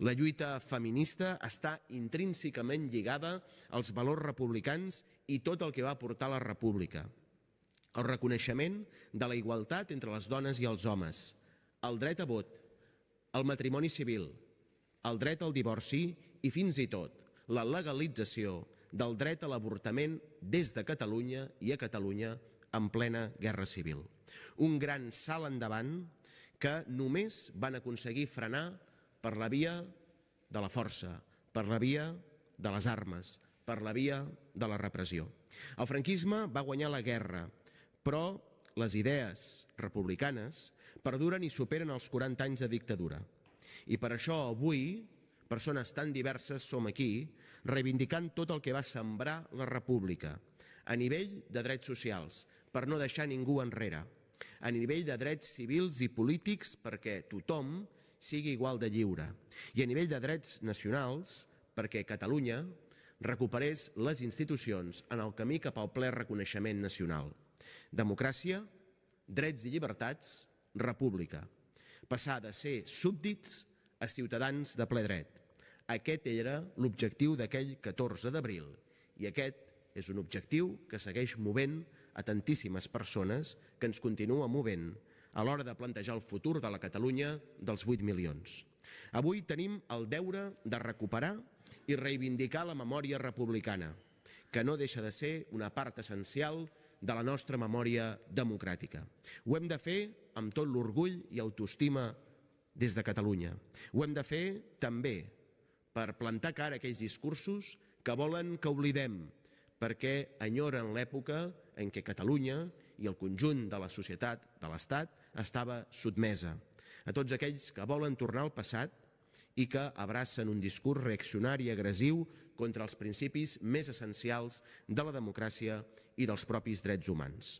La lluita feminista està intrínsecament lligada als valors republicans i tot el que va portar la república. El reconeixement de la igualtat entre les dones i els homes, el dret a vot, el matrimoni civil, el dret al divorci i fins i tot la legalització del dret a l'avortament des de Catalunya i a Catalunya en plena guerra civil. Un gran salt endavant que només van aconseguir frenar per la via de la força, per la via de les armes, per la via de la repressió. El franquisme va guanyar la guerra, però les idees republicanes perduren i superen els 40 anys de dictadura. I per això avui, persones tan diverses som aquí, reivindicant tot el que va sembrar la república, a nivell de drets socials, per no deixar ningú enrere, a nivell de drets civils i polítics perquè tothom sigui igual de lliure. I a nivell de drets nacionals, perquè Catalunya recuperés les institucions en el camí cap al ple reconeixement nacional. Democràcia, drets i llibertats, república. Passar de ser súbdits a ciutadans de ple dret. Aquest era l'objectiu d'aquell 14 d'abril i aquest és un objectiu que segueix movent a tantíssimes persones que ens continua movent a l'hora de plantejar el futur de la Catalunya dels 8 milions. Avui tenim el deure de recuperar i reivindicar la memòria republicana, que no deixa de ser una part essencial de la nostra memòria democràtica. Ho hem de fer amb tot l'orgull i autoestima des de Catalunya. Ho hem de fer també per plantar cara a aquells discursos que volen que oblidem, perquè enyoren l'època en què Catalunya i el conjunt de la societat de l'Estat estava sotmesa. A tots aquells que volen tornar al passat i que abracen un discurs reaccionari i agressiu contra els principis més essencials de la democràcia i dels propis drets humans.